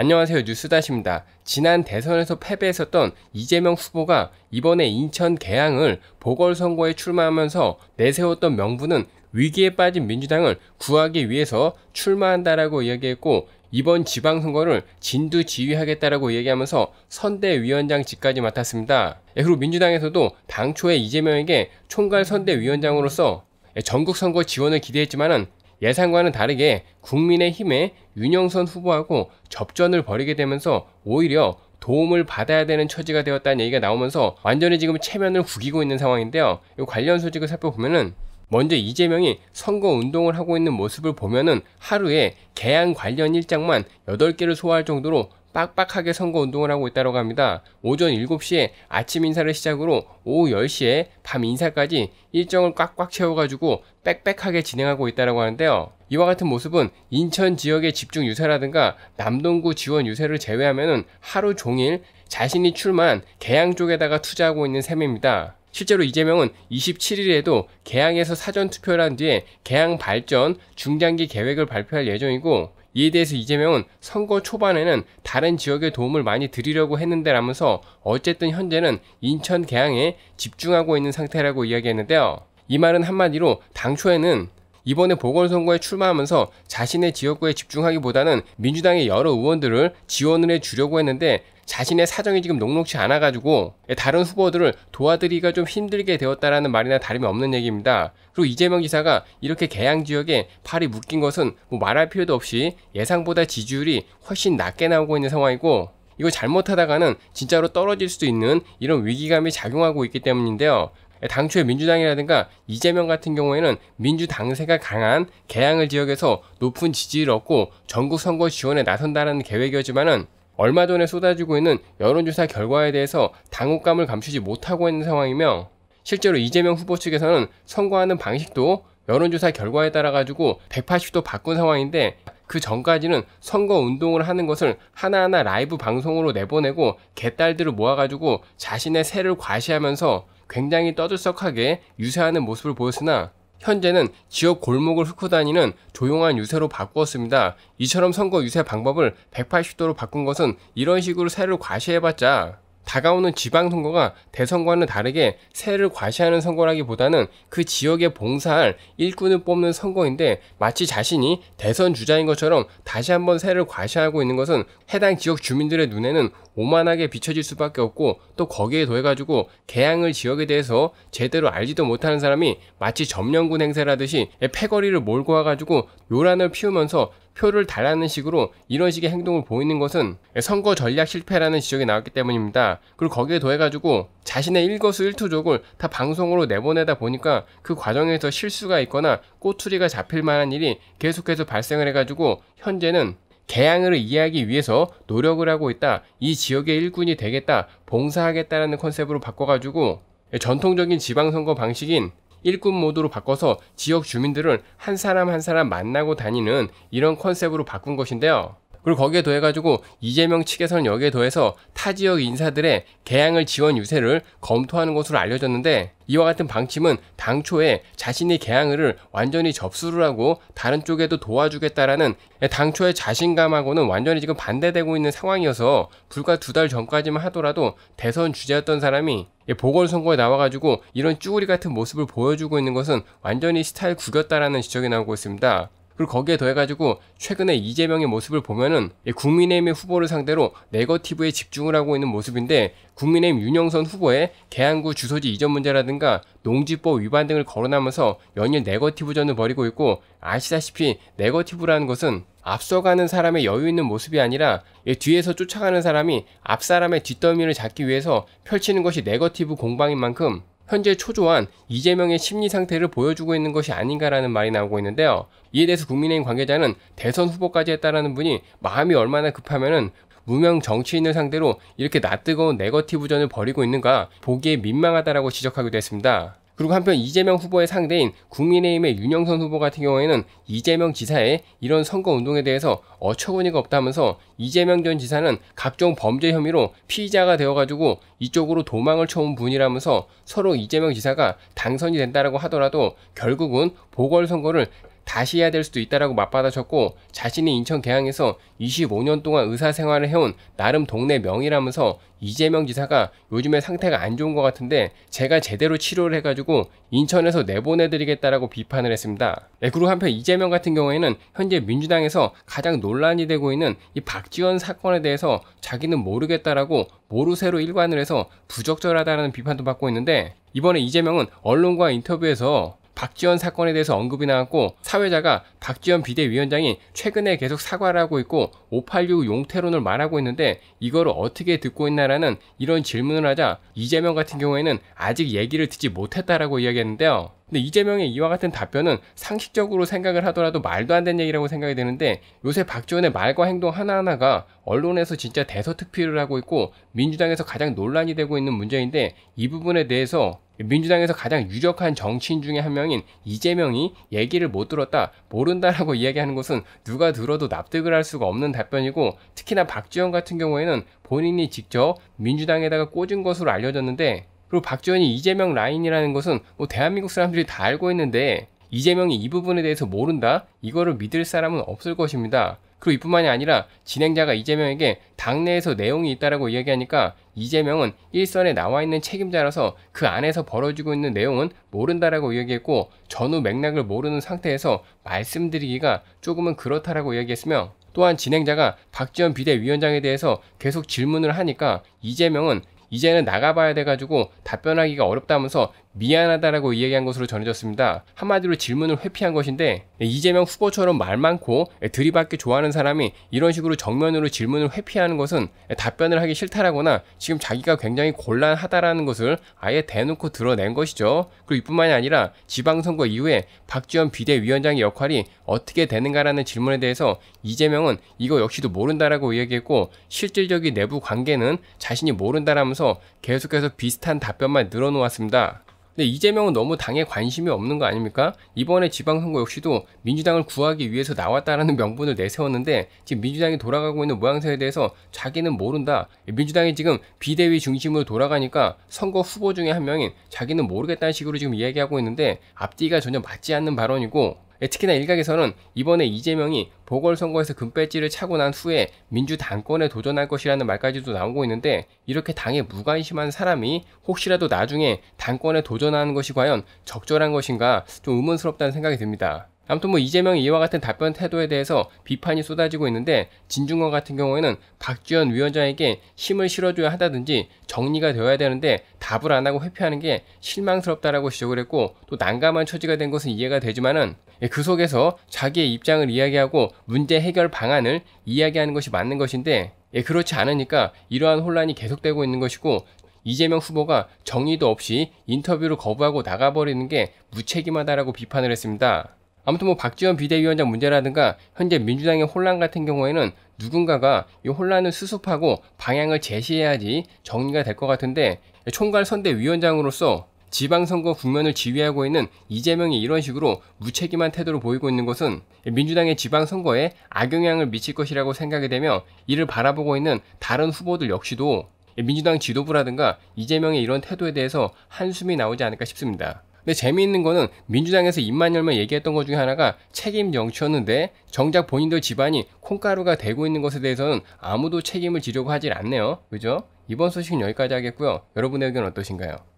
안녕하세요. 뉴스다시입니다. 지난 대선에서 패배했었던 이재명 후보가 이번에 인천 개항을 보궐선거에 출마하면서 내세웠던 명분은 위기에 빠진 민주당을 구하기 위해서 출마한다라고 이야기했고 이번 지방선거를 진두 지휘하겠다라고 이야기하면서 선대위원장직까지 맡았습니다. 예, 그리고 민주당에서도 당초에 이재명에게 총괄 선대위원장으로서 전국 선거 지원을 기대했지만은 예상과는 다르게 국민의힘의 윤영선 후보하고 접전을 벌이게 되면서 오히려 도움을 받아야 되는 처지가 되었다는 얘기가 나오면서 완전히 지금 체면을 구기고 있는 상황인데요. 이 관련 소식을 살펴보면은 먼저 이재명이 선거 운동을 하고 있는 모습을 보면은 하루에 개항 관련 일정만 8개를 소화할 정도로 빡빡하게 선거 운동을 하고 있다고 합니다. 오전 7시에 아침 인사를 시작으로 오후 10시에 밤 인사까지 일정을 꽉꽉 채워가지고 빽빽하게 진행하고 있다고 하는데요. 이와 같은 모습은 인천 지역의 집중 유세라든가 남동구 지원 유세를 제외하면 하루 종일 자신이 출마한 개항 쪽에다가 투자하고 있는 셈입니다. 실제로 이재명은 27일에도 개항에서 사전투표를 한 뒤에 개항 발전 중장기 계획을 발표할 예정이고 이에 대해서 이재명은 선거 초반에는 다른 지역의 도움을 많이 드리려고 했는데 라면서 어쨌든 현재는 인천 개항에 집중하고 있는 상태라고 이야기했는데요. 이 말은 한마디로 당초에는 이번에 보궐선거에 출마하면서 자신의 지역구에 집중하기보다는 민주당의 여러 의원들을 지원을 해주려고 했는데 자신의 사정이 지금 녹록치 않아가지고 다른 후보들을 도와드리기가 좀 힘들게 되었다라는 말이나 다름이 없는 얘기입니다. 그리고 이재명 기사가 이렇게 개항 지역에 팔이 묶인 것은 뭐 말할 필요도 없이 예상보다 지지율이 훨씬 낮게 나오고 있는 상황이고 이거 잘못하다가는 진짜로 떨어질 수도 있는 이런 위기감이 작용하고 있기 때문인데요. 당초에 민주당이라든가 이재명 같은 경우에는 민주당세가 강한 개항을 지역에서 높은 지지를 얻고 전국 선거 지원에 나선다는 계획이었지만은 얼마 전에 쏟아지고 있는 여론조사 결과에 대해서 당혹감을 감추지 못하고 있는 상황이며 실제로 이재명 후보 측에서는 선거하는 방식도 여론조사 결과에 따라 가지고 180도 바꾼 상황인데 그 전까지는 선거 운동을 하는 것을 하나하나 라이브 방송으로 내보내고 개딸들을 모아가지고 자신의 세를 과시하면서 굉장히 떠들썩하게 유세하는 모습을 보였으나 현재는 지역 골목을 훑고 다니는 조용한 유세로 바꾸었습니다. 이처럼 선거 유세 방법을 180도로 바꾼 것은 이런 식으로 세를 과시해봤자 다가오는 지방선거가 대선과는 다르게 세를 과시하는 선거라기보다는 그 지역에 봉사할 일꾼을 뽑는 선거인데 마치 자신이 대선 주자인 것처럼 다시 한번 세를 과시하고 있는 것은 해당 지역 주민들의 눈에는 오만하게 비춰질 수밖에 없고 또 거기에 더해가지고 개항을 지역에 대해서 제대로 알지도 못하는 사람이 마치 점령군 행세라듯이 패거리를 몰고 와가지고 요란을 피우면서 표를 달라는 식으로 이런 식의 행동을 보이는 것은 선거 전략 실패라는 지적이 나왔기 때문입니다. 그리고 거기에 더해가지고 자신의 일거수 일투족을 다 방송으로 내보내다 보니까 그 과정에서 실수가 있거나 꼬투리가 잡힐 만한 일이 계속해서 발생을 해가지고 현재는 개항을 이해하기 위해서 노력을 하고 있다. 이 지역의 일꾼이 되겠다. 봉사하겠다라는 컨셉으로 바꿔가지고 전통적인 지방선거 방식인 일꾼 모드로 바꿔서 지역 주민들을 한 사람 한 사람 만나고 다니는 이런 컨셉으로 바꾼 것인데요. 그리고 거기에 더해가지고 이재명 측에서는 여기에 더해서 타 지역 인사들의 개항을 지원 유세를 검토하는 것으로 알려졌는데 이와 같은 방침은 당초에 자신이 개항을 완전히 접수를 하고 다른 쪽에도 도와주겠다라는 당초의 자신감하고는 완전히 지금 반대되고 있는 상황이어서 불과 두 달 전까지만 하더라도 대선 주자였던 사람이 보궐선거에 나와가지고 이런 쭈구리 같은 모습을 보여주고 있는 것은 완전히 스타일 구겼다라는 지적이 나오고 있습니다. 그리고 거기에 더해가지고 최근에 이재명의 모습을 보면은 국민의힘의 후보를 상대로 네거티브에 집중을 하고 있는 모습인데 국민의힘 윤영선 후보의 계양구 주소지 이전 문제라든가 농지법 위반 등을 거론하면서 연일 네거티브전을 벌이고 있고 아시다시피 네거티브라는 것은 앞서가는 사람의 여유 있는 모습이 아니라 뒤에서 쫓아가는 사람이 앞사람의 뒷덜미를 잡기 위해서 펼치는 것이 네거티브 공방인 만큼 현재 초조한 이재명의 심리 상태를 보여주고 있는 것이 아닌가라는 말이 나오고 있는데요. 이에 대해서 국민의힘 관계자는 대선 후보까지 했다라는 분이 마음이 얼마나 급하면은 무명 정치인을 상대로 이렇게 낯뜨거운 네거티브전을 벌이고 있는가 보기에 민망하다라고 지적하기도 했습니다. 그리고 한편 이재명 후보의 상대인 국민의힘의 윤영선 후보 같은 경우에는 이재명 지사의 이런 선거 운동에 대해서 어처구니가 없다면서 이재명 전 지사는 각종 범죄 혐의로 피의자가 되어가지고 이쪽으로 도망을 쳐온 분이라면서 서로 이재명 지사가 당선이 된다라고 하더라도 결국은 보궐선거를 다시 해야 될 수도 있다라고 맞받아쳤고 자신이 인천 계양에서 25년 동안 의사 생활을 해온 나름 동네 명이라면서 이재명 지사가 요즘에 상태가 안 좋은 것 같은데 제가 제대로 치료를 해가지고 인천에서 내보내드리겠다라고 비판을 했습니다. 네, 그리고 한편 이재명 같은 경우에는 현재 민주당에서 가장 논란이 되고 있는 이 박지원 사건에 대해서 자기는 모르겠다라고 모르쇠로 일관을 해서 부적절하다는 비판도 받고 있는데 이번에 이재명은 언론과 인터뷰에서 박지원 사건에 대해서 언급이 나왔고 사회자가 박지원 비대위원장이 최근에 계속 사과를 하고 있고 586 용태론을 말하고 있는데 이걸 어떻게 듣고 있나라는 이런 질문을 하자 이재명 같은 경우에는 아직 얘기를 듣지 못했다라고 이야기했는데요. 근데 이재명의 이와 같은 답변은 상식적으로 생각을 하더라도 말도 안 되는 얘기라고 생각이 되는데 요새 박지원의 말과 행동 하나하나가 언론에서 진짜 대서특필을 하고 있고 민주당에서 가장 논란이 되고 있는 문제인데 이 부분에 대해서 민주당에서 가장 유력한 정치인 중에 한 명인 이재명이 얘기를 못 들었다, 모른다라고 이야기하는 것은 누가 들어도 납득을 할 수가 없는 답변이고 특히나 박지원 같은 경우에는 본인이 직접 민주당에다가 꽂은 것으로 알려졌는데 그리고 박지원이 이재명 라인이라는 것은 뭐 대한민국 사람들이 다 알고 있는데 이재명이 이 부분에 대해서 모른다? 이거를 믿을 사람은 없을 것입니다. 그리고 이뿐만이 아니라 진행자가 이재명에게 당내에서 내용이 있다라고 이야기하니까 이재명은 일선에 나와 있는 책임자라서 그 안에서 벌어지고 있는 내용은 모른다라고 이야기했고 전후 맥락을 모르는 상태에서 말씀드리기가 조금은 그렇다라고 이야기했으며 또한 진행자가 박지원 비대위원장에 대해서 계속 질문을 하니까 이재명은 이제는 나가봐야 돼가지고 답변하기가 어렵다면서 미안하다라고 이야기한 것으로 전해졌습니다. 한마디로 질문을 회피한 것인데 네, 이재명 후보처럼 말 많고 네, 들이받기 좋아하는 사람이 이런 식으로 정면으로 질문을 회피하는 것은 네, 답변을 하기 싫다라거나 지금 자기가 굉장히 곤란하다라는 것을 아예 대놓고 드러낸 것이죠. 그리고 이뿐만이 아니라 지방선거 이후에 박지원 비대위원장의 역할이 어떻게 되는가라는 질문에 대해서 이재명은 이거 역시도 모른다라고 이야기했고 실질적인 내부 관계는 자신이 모른다라면서 계속해서 비슷한 답변만 늘어놓았습니다. 근데 이재명은 너무 당에 관심이 없는 거 아닙니까? 이번에 지방선거 역시도 민주당을 구하기 위해서 나왔다라는 명분을 내세웠는데 지금 민주당이 돌아가고 있는 모양새에 대해서 자기는 모른다. 민주당이 지금 비대위 중심으로 돌아가니까 선거 후보 중에 한 명인 자기는 모르겠다는 식으로 지금 이야기하고 있는데 앞뒤가 전혀 맞지 않는 발언이고 예, 특히나 일각에서는 이번에 이재명이 보궐선거에서 금배지를 차고 난 후에 민주당권에 도전할 것이라는 말까지도 나오고 있는데 이렇게 당에 무관심한 사람이 혹시라도 나중에 당권에 도전하는 것이 과연 적절한 것인가 좀 의문스럽다는 생각이 듭니다. 아무튼 뭐 이재명이 이와 같은 답변 태도에 대해서 비판이 쏟아지고 있는데 진중권 같은 경우에는 박지원 위원장에게 힘을 실어줘야 한다든지 정리가 되어야 되는데 답을 안 하고 회피하는 게 실망스럽다라고 지적을 했고 또 난감한 처지가 된 것은 이해가 되지만은 예, 그 속에서 자기의 입장을 이야기하고 문제 해결 방안을 이야기하는 것이 맞는 것인데 예, 그렇지 않으니까 이러한 혼란이 계속되고 있는 것이고 이재명 후보가 정의도 없이 인터뷰를 거부하고 나가버리는 게 무책임하다라고 비판을 했습니다. 아무튼 뭐 박지원 비대위원장 문제라든가 현재 민주당의 혼란 같은 경우에는 누군가가 이 혼란을 수습하고 방향을 제시해야지 정리가 될 것 같은데 총괄 선대위원장으로서 지방선거 국면을 지휘하고 있는 이재명이 이런 식으로 무책임한 태도를 보이고 있는 것은 민주당의 지방선거에 악영향을 미칠 것이라고 생각이 되며 이를 바라보고 있는 다른 후보들 역시도 민주당 지도부라든가 이재명의 이런 태도에 대해서 한숨이 나오지 않을까 싶습니다. 근데 재미있는 거는 민주당에서 입만 열면 얘기했던 것 중에 하나가 책임 정치였는데 정작 본인들 집안이 콩가루가 되고 있는 것에 대해서는 아무도 책임을 지려고 하질 않네요. 그죠? 이번 소식은 여기까지 하겠고요. 여러분의 의견 어떠신가요?